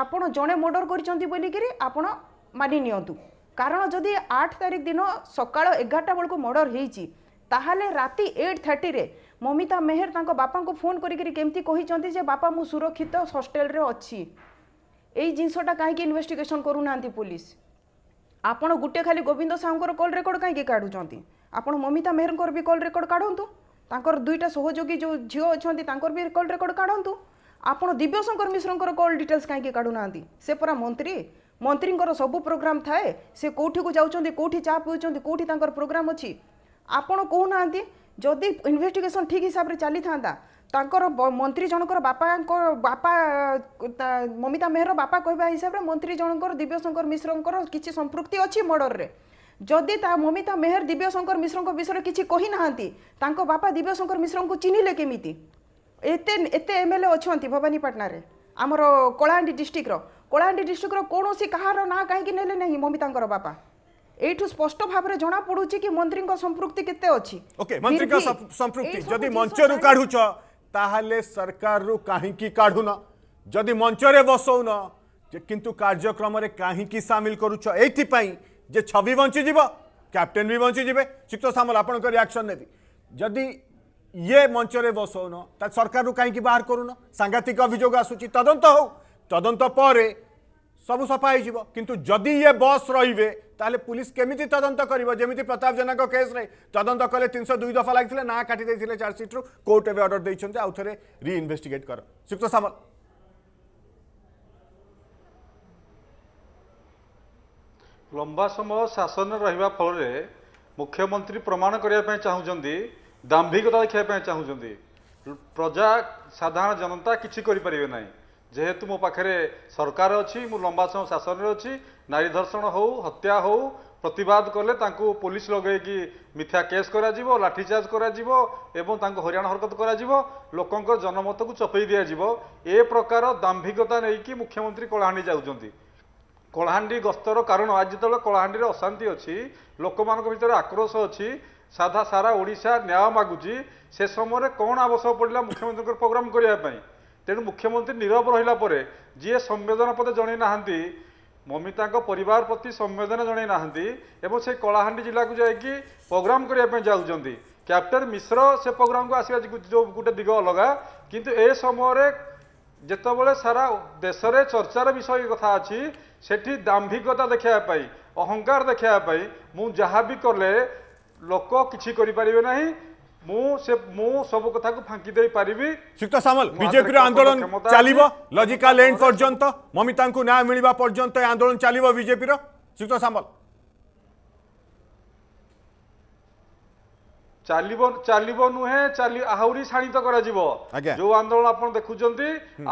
ଆପଣ ଜଣେ ମର୍ଡ଼ର କରିଛନ୍ତି ବୋଲିକିରି ଆପଣ ମାନି ନିଅନ୍ତୁ କାରଣ ଯଦି ଆଠ ତାରିଖ ଦିନ ସକାଳ ଏଗାରଟା ବେଳକୁ ମର୍ଡ଼ର ହେଇଛି ତାହେଲେ ରାତି ଏଇଟ୍ ଥାର୍ଟିରେ ମମିତା ମେହେର ତାଙ୍କ ବାପାଙ୍କୁ ଫୋନ୍ କରିକିରି କେମିତି କହିଛନ୍ତି ଯେ ବାପା ମୁଁ ସୁରକ୍ଷିତ ହଷ୍ଟେଲରେ ଅଛି এই জিনিসটা কাহিকি ইনভেস্টিগেশন করুনাহান্তি পুলিশ আপন গোটে খালি গোবিন্দ সাহুঙ্কর কল রেকর্ড কাহিকি কাড়ুচন্তি আপন মমিতা মেহরঙ্কর বি কল রেকর্ড কাড়ন্তু ତାଙ୍କର ଦୁଇଟା ସହଯୋଗୀ ଯେଉଁ ଝିଅ ଅଛନ୍ତି ତାଙ୍କର ବି କଲ୍ ରେକର୍ଡ କାଢ଼ନ୍ତୁ ଆପଣ ଦିବ୍ୟଶଙ୍କର ମିଶ୍ରଙ୍କର କଲ୍ ଡିଟେଲ୍ସ କାହିଁକି କାଢ଼ୁନାହାନ୍ତି ସେ ପରା ମନ୍ତ୍ରୀ ମନ୍ତ୍ରୀଙ୍କର ସବୁ ପ୍ରୋଗ୍ରାମ୍ ଥାଏ ସେ କେଉଁଠିକୁ ଯାଉଛନ୍ତି କେଉଁଠି ଚା ପିଉଛନ୍ତି କେଉଁଠି ତାଙ୍କର ପ୍ରୋଗ୍ରାମ୍ ଅଛି ଆପଣ କହୁନାହାନ୍ତି ଯଦି ଇନଭେଷ୍ଟିଗେସନ୍ ଠିକ୍ ହିସାବରେ ଚାଲିଥାନ୍ତା ତାଙ୍କର ମନ୍ତ୍ରୀ ଜଣଙ୍କର ବାପାଙ୍କ ବାପା ମମିତା ମେହର ବାପା କହିବା ହିସାବରେ ମନ୍ତ୍ରୀ ଜଣଙ୍କର ଦିବ୍ୟଶଙ୍କର ମିଶ୍ରଙ୍କର କିଛି ସମ୍ପୃକ୍ତି ଅଛି ମର୍ଡ଼ରରେ ଯଦି ତା ମମିତା ମେହର ଦିବ୍ୟଶଙ୍କର ମିଶ୍ରଙ୍କ ବିଷୟରେ କିଛି କହିନାହାନ୍ତି ତାଙ୍କ ବାପା ଦିବ୍ୟଶଙ୍କର ମିଶ୍ରଙ୍କୁ ଚିହ୍ନିଲେ କେମିତି ଏତେ ଏତେ ଏମ୍ ଏଲ୍ ଏ ଅଛନ୍ତି ଭବାନୀପାଟଣାରେ ଆମର କଳାହାଣ୍ଡି ଡିଷ୍ଟ୍ରିକ୍ଟର କଳାହାଣ୍ଡି ଡିଷ୍ଟ୍ରିକ୍ଟର କୌଣସି କାହାର ନାଁ କାହିଁକି ନେଲେ ନାହିଁ ମମିତାଙ୍କର ବାପା ଏଇଠୁ ସ୍ପଷ୍ଟ ଭାବରେ ଜଣାପଡ଼ୁଛି କି ମନ୍ତ୍ରୀଙ୍କ ସମ୍ପୃକ୍ତି କେତେ ଅଛି অছি ওকে মন্ত্রীঙ্ সম্পৃক্তি যদি মঞ্চরু তাহলে সরকারৰ কাহি কি কাঢ়ুনা যদি মঞ্চৰে বসৌন জেকিন্তু কাৰ্যক্ৰমৰে কাহি কি সামিল কৰুছ এতি পই জে ছবি বஞ்சி জিবে কেপটেন বি বஞ்சி জিবে চিটো সামল আপোনক ৰিয়াকচন নেদি যদি ইয়ে মঞ্চৰে বসৌন তাৰ সরকারৰ কাহি কি বাহৰ কৰুনা সংগতিক অভিযোগ সূচি তদন্ত হও তদন্ত pore ସବୁ ସଫା ହେଇଯିବ କିନ୍ତୁ ଯଦି ଇଏ ବସ୍ ରହିବେ ତାହେଲେ ପୁଲିସ କେମିତି ତଦନ୍ତ କରିବ ଯେମିତି ପ୍ରତାପ ଜେନାଙ୍କ କେସ୍ରେ ତଦନ୍ତ କଲେ ତିନିଶହ ଦୁଇ ଦଫା ଲାଗିଥିଲା ନାଁ କାଟି ଦେଇଥିଲେ ଚାର୍ଜସିଟ୍ରୁ କୋର୍ଟ ଏବେ ଅର୍ଡ଼ର ଦେଇଛନ୍ତି ଆଉ ଥରେ ରିଇନଭେଷ୍ଟିଗେଟ୍ କର ଶ୍ରୀଯୁକ୍ତ ସାମଲ ଲମ୍ବା ସମୟ ଶାସନରେ ରହିବା ଫଳରେ ମୁଖ୍ୟମନ୍ତ୍ରୀ ପ୍ରମାଣ କରିବା ପାଇଁ ଚାହୁଁଛନ୍ତି ଦାମ୍ଭିକତା ଦେଖିବା ପାଇଁ ଚାହୁଁଛନ୍ତି ପ୍ରଜା ସାଧାରଣ ଜନତା କିଛି କରିପାରିବେ ନାହିଁ ଯେହେତୁ ମୋ ପାଖରେ ସରକାର ଅଛି ମୁଁ ଲମ୍ବା ସମୟ ଶାସନରେ ଅଛି ନାରୀ ଧର୍ଷଣ ହେଉ ହତ୍ୟା ହେଉ ପ୍ରତିବାଦ କଲେ ତାଙ୍କୁ ପୋଲିସ ଲଗେଇକି ମିଥ୍ୟା କେସ୍ କରାଯିବ ଲାଠିଚାର୍ଜ କରାଯିବ ଏବଂ ତାଙ୍କୁ ହଇରାଣ ହରକତ କରାଯିବ ଲୋକଙ୍କ ଜନମତକୁ ଚପେଇ ଦିଆଯିବ ଏ ପ୍ରକାର ଦାମ୍ଭିକତା ନେଇକି ମୁଖ୍ୟମନ୍ତ୍ରୀ କଳାହାଣ୍ଡି ଯାଉଛନ୍ତି କଳାହାଣ୍ଡି ଗସ୍ତର କାରଣ ଆଜି ଯେତେବେଳେ କଳାହାଣ୍ଡିରେ ଅଶାନ୍ତି ଅଛି ଲୋକମାନଙ୍କ ଭିତରେ ଆକ୍ରୋଶ ଅଛି ସାଧା ସାରା ଓଡ଼ିଶା ନ୍ୟାୟ ମାଗୁଛି ସେ ସମୟରେ କ'ଣ ଆବଶ୍ୟକ ପଡ଼ିଲା ମୁଖ୍ୟମନ୍ତ୍ରୀଙ୍କର ପ୍ରୋଗ୍ରାମ କରିବା ପାଇଁ ତେଣୁ ମୁଖ୍ୟମନ୍ତ୍ରୀ ନିରବ ରହିଲା ପରେ ଯିଏ ସମ୍ବେଦନା ପଦେ ଜଣେଇ ନାହାନ୍ତି ମମିତାଙ୍କ ପରିବାର ପ୍ରତି ସମ୍ବେଦନା ଜଣେଇ ନାହାନ୍ତି ଏବଂ ସେ କଳାହାଣ୍ଡି ଜିଲ୍ଲାକୁ ଯାଇକି ପ୍ରୋଗ୍ରାମ କରିବା ପାଇଁ ଯାଉଛନ୍ତି କ୍ୟାପ୍ଟେନ୍ ମିଶ୍ର ସେ ପ୍ରୋଗ୍ରାମକୁ ଆସିବା ଯେଉଁ ଗୋଟେ ଦିଗ ଅଲଗା କିନ୍ତୁ ଏ ସମୟରେ ଯେତେବେଳେ ସାରା ଦେଶରେ ଚର୍ଚ୍ଚାର ବିଷୟ କଥା ଅଛି ସେଠି ଦାମ୍ଭିକତା ଦେଖାଇବା ପାଇଁ ଅହଙ୍କାର ଦେଖାଇବା ପାଇଁ ମୁଁ ଯାହା ବି କଲେ ଲୋକ କିଛି କରିପାରିବେ ନାହିଁ ମୁଁ ସେ ମୁଁ ସବୁ କଥାକୁ ଫାଙ୍କି ଦେଇପାରିବି ଶ୍ରୀକ୍ତ ସାମଲ ବିଜେପିର ଆନ୍ଦୋଳନ ଚାଲିବ ଲଜିକାଲ ଏଣ୍ଡ ପର୍ଯ୍ୟନ୍ତ ମମିତାଙ୍କୁ ନ୍ୟାୟ ମିଳିବା ପର୍ଯ୍ୟନ୍ତ ଏ ଆନ୍ଦୋଳନ ଚାଲିବ ବିଜେପିର ଶ୍ରୀକ୍ତ ସାମଲ ଚାଲିବ ଚାଲିବ ନୁହେଁ ଚାଲି ଆହୁରି ଶାଣିତ କରାଯିବ ଯୋଉ ଆନ୍ଦୋଳନ ଆପଣ ଦେଖୁଛନ୍ତି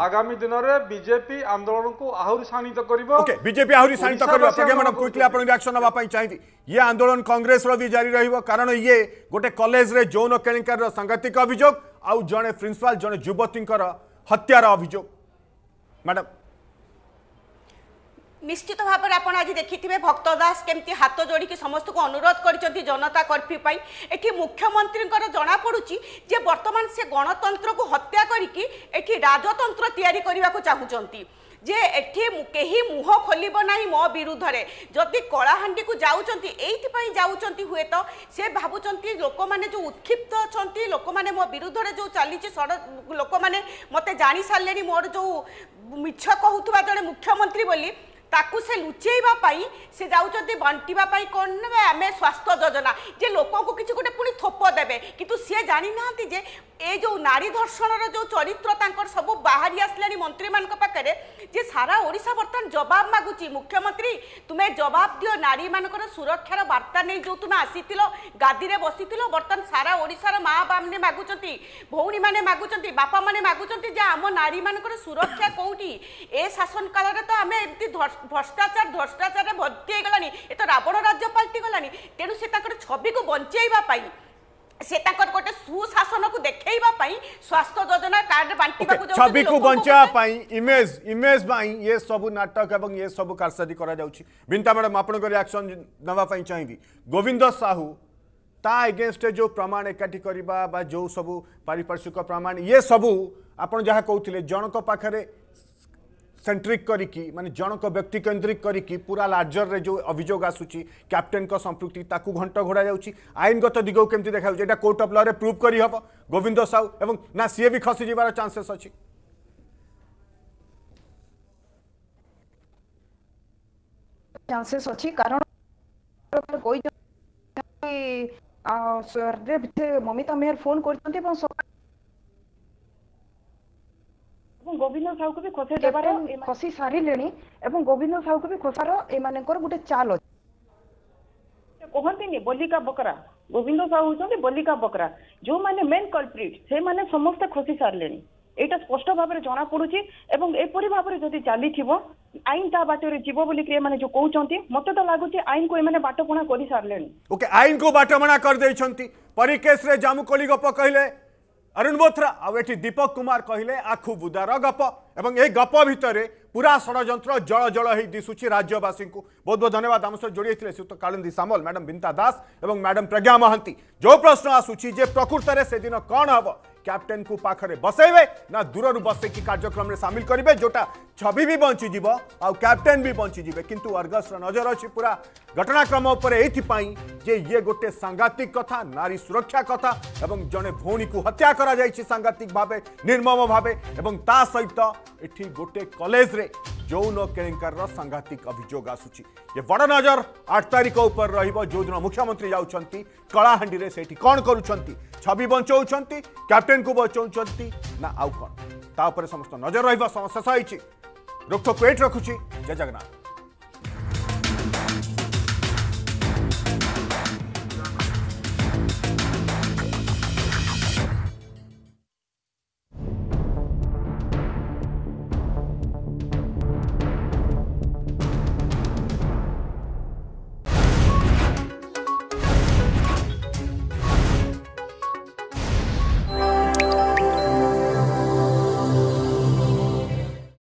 ଆଗାମୀ ଦିନରେ ବିଜେପି ଆନ୍ଦୋଳନକୁ ଆହୁରି ଶାଣିତ କରିବ ବିଜେପି ଆହୁରି ଶାଣିତ କରିବ ପ୍ରଜ୍ଞା ମ୍ୟାଡମ କ୍ୱିକଲି ଆପଣ ରିଆକ୍ସନ ନେବା ପାଇଁ ଚାହିଁବି ଇଏ ଆନ୍ଦୋଳନ କଂଗ୍ରେସର ବି ଜାରି ରହିବ କାରଣ ଇଏ ଗୋଟେ କଲେଜରେ ଯୌନ କେଳିଙ୍କାରର ସାଂଘାତିକ ଅଭିଯୋଗ ଆଉ ଜଣେ ପ୍ରିନ୍ସିପାଲ ଜଣେ ଯୁବତୀଙ୍କର ହତ୍ୟାର ଅଭିଯୋଗ ମ୍ୟାଡାମ নিশ্চিত ভাবে আপনার আজ দেখিবে ভক্ত দাস কেমি হাত যোড়ি সমস্ত অনুরোধ করেছেন জনতা কর্ফ্যু পাই এটি মুখ্যমন্ত্রী জনাপড়ুছি যে বর্তমান সে গণতন্ত্রক হত্যা করিকি এটি রাজতন্ত্র তৈরি করা চাহুমান যে এটি কেহি মুহ খোলিব না মো বিধরে যদি কলাহাণ্ডি যাচ্ছেন এইপাই যাচ্ছেন হুয়েত সে ভাবুচান লোক মানে যে উৎক্ষিপ্ত অনেক লোক মানে মো বিধরে যে চালছে লোক মানে মতো জাঁ সারে মোর যে মিছ কুথা জন মুখ্যমন্ত্রী বলে ତାକୁ ସେ ଲୁଚେଇବା ପାଇଁ ସେ ଯାଉଛନ୍ତି ବଣ୍ଟିବା ପାଇଁ କ'ଣ ନେବେ ଆମେ ସ୍ୱାସ୍ଥ୍ୟ ଯୋଜନା ଯେ ଲୋକଙ୍କୁ କିଛି ଗୋଟେ ପୁଣି ଥୋପ ଦେବେ କିନ୍ତୁ ସିଏ ଜାଣିନାହାନ୍ତି ଯେ ଏ ଯେଉଁ ନାରୀ ଧର୍ଷଣର ଯେଉଁ ଚରିତ୍ର ତାଙ୍କର ସବୁ ବାହାରି ଆସିଲାଣି ମନ୍ତ୍ରୀମାନଙ୍କ ପାଖରେ ଯେ ସାରା ଓଡ଼ିଶା ବର୍ତ୍ତମାନ ଜବାବ ମାଗୁଛି ମୁଖ୍ୟମନ୍ତ୍ରୀ ତୁମେ ଜବାବ ଦିଅ ନାରୀମାନଙ୍କର ସୁରକ୍ଷାର ବାର୍ତ୍ତା ନେଇ ଯେଉଁ ତୁମେ ଆସିଥିଲ ଗାଦିରେ ବସିଥିଲ ବର୍ତ୍ତମାନ ସାରା ଓଡ଼ିଶାର ମା ବାପାମାନେ ମାଗୁଛନ୍ତି ଭଉଣୀମାନେ ମାଗୁଛନ୍ତି ବାପାମାନେ ମାଗୁଛନ୍ତି ଯେ ଆମ ନାରୀମାନଙ୍କର ସୁରକ୍ଷା କେଉଁଠି ଏ ଶାସନ କାଳରେ ତ ଆମେ ଏମିତି ଧର୍ଷ ভ্রষ্টাচার ভ্রষ্টাচারে ভর্তি হয়ে এ তো রাবণ রাজ্য পাল্টি গলানি তেমন সে তাঁর ছবিকে বঞ্চাইবা পাই সে তাঁর গোটে সুশাসনকু দেখাইবা পাই স্বাস্থ্য যোজনা কার্ড বাঁটিবাকু ছবিকু বঞ্চাইবা পাই ইমেজ ইমেজ পাই ইয়ে সবু নাটক এবং ইয়ে সবু কারসাদি করা যাচ্ছে বিনতা ম্যাডাম আপনার রিয়াকশন নেওয়া পাই চাইবি গোবিন্দ সাহু তা এগেনস্টে যে প্রমাণ একাঠি করা বা যে সবু পারিপার্শ্বিক প্রমাণ ইয়ে সবু আপনার যা কৌলে জনক পাখে সেন্ট্রিক করিকি মানে জনক ব্যক্তি কেন্দ্রিক করিকি পুরা লার্জরে যে অভিযোগ আসুচি ক্যাপ্টেনক সম্পৃক্তি তাকে ঘণ্ট ঘোড়া যাচ্ছি আইনগত দিগক কেমতি দেখা যাচ্ছে এটা কোর্ট অফ লরে প্রুভ করি হব গোবিন্দ সাউ এবং না সিএ বি খসি যাবার চান্সেস অছি চান্সেস অছি কারণ কই মমিতা মেহর ফোন করছেন এবং সকাল ଏବଂ ଗୋବିନ୍ଦ ସାହୁକୁ ବି ଖସେଇ ଦେବାର ଖସି ସାରିଲେଣି ଏବଂ ଗୋବିନ୍ଦ ସାହୁକୁ ବି ଖସାର ଏମାନଙ୍କର ଗୋଟେ ଚାଲ ଅଛି କହନ୍ତିନି ବଲିକା ବକରା ଗୋବିନ୍ଦ ସାହୁ ହେଉଛନ୍ତି ବଲିକା ବକରା ଯୋଉମାନେ ମେନ୍ କଲପ୍ରିଟ ସେମାନେ ସମସ୍ତେ ଖସି ସାରିଲେଣି ଏଇଟା ସ୍ପଷ୍ଟ ଭାବରେ ଜଣା ପଡୁଛି ଏବଂ ଏପରି ଭାବରେ ଯଦି ଚାଲିଥିବ ଆଇନ ତା ବାଟରେ ଯିବ ବୋଲିକି ଏମାନେ ଯୋଉ କହୁଛନ୍ତି ମତେ ତ ଲାଗୁଛି ଆଇନକୁ ଏମାନେ ବାଟପଣା କରିସାରିଲେଣି ଓକେ ଆଇନକୁ ବାଟପଣା କରିଦେଇଛନ୍ତି ପରିକେଶରେ ଜାମୁକୋଳି ଗପ କହିଲେ अरुण बोथ्रा आठ दीपक कुमार कहले आखु बुदार गप एवं ए गप भितर पूरा षड़ जल जल हो दिशुची राज्यवासी को बहुत बहुत धन्यवाद आम सहित जोड़ी थे श्रीयुक्त कालिंदी सामल मैडम बिंता दास और मैडम प्रज्ञा महांती जो प्रश्न आसूची जे प्रकृत से दिन कौन हम କ୍ୟାପ୍ଟେନ୍ କୁ ପାଖରେ ବସେଇବେ ନା ଦୂରରୁ ବସେଇକି କାର୍ଯ୍ୟକ୍ରମରେ ସାମିଲ କରିବେ ଯୋଉଟା ଛବି ବି ବଞ୍ଚିଯିବ ଆଉ କ୍ୟାପ୍ଟେନ୍ ବି ବଞ୍ଚିଯିବେ କିନ୍ତୁ ଅର୍ଗସର ନଜର ଅଛି ପୁରା ଘଟଣାକ୍ରମ ଉପରେ ଏଇଥିପାଇଁ ଯେ ଇଏ ଗୋଟେ ସାଂଘାତିକ କଥା ନାରୀ ସୁରକ୍ଷା କଥା ଏବଂ ଜଣେ ଭଉଣୀକୁ ହତ୍ୟା କରାଯାଇଛି ସାଂଘାତିକ ଭାବେ ନିର୍ମମ ଭାବେ ଏବଂ ତା ସହିତ ଏଠି ଗୋଟେ କଲେଜରେ ଯୌନ କେଳେଙ୍କାରର ସାଂଘାତିକ ଅଭିଯୋଗ ଆସୁଛି ଏ ବଡ଼ ନଜର ଆଠ ତାରିଖ ଉପରେ ରହିବ ଯେଉଁଦିନ ମୁଖ୍ୟମନ୍ତ୍ରୀ ଯାଉଛନ୍ତି କଳାହାଣ୍ଡିରେ ସେଇଠି କ'ଣ କରୁଛନ୍ତି ଛବି ବଞ୍ଚାଉଛନ୍ତି କ୍ୟାପ୍ଟେନ୍କୁ ବଞ୍ଚାଉଛନ୍ତି ନା ଆଉ କ'ଣ ତା ଉପରେ ସମସ୍ତ ନଜର ରହିବ ଶେଷ ହେଇଛି ରୋକଠୋକ ଏଇଠି ରଖୁଛି ଜୟ ଜଗନ୍ନାଥ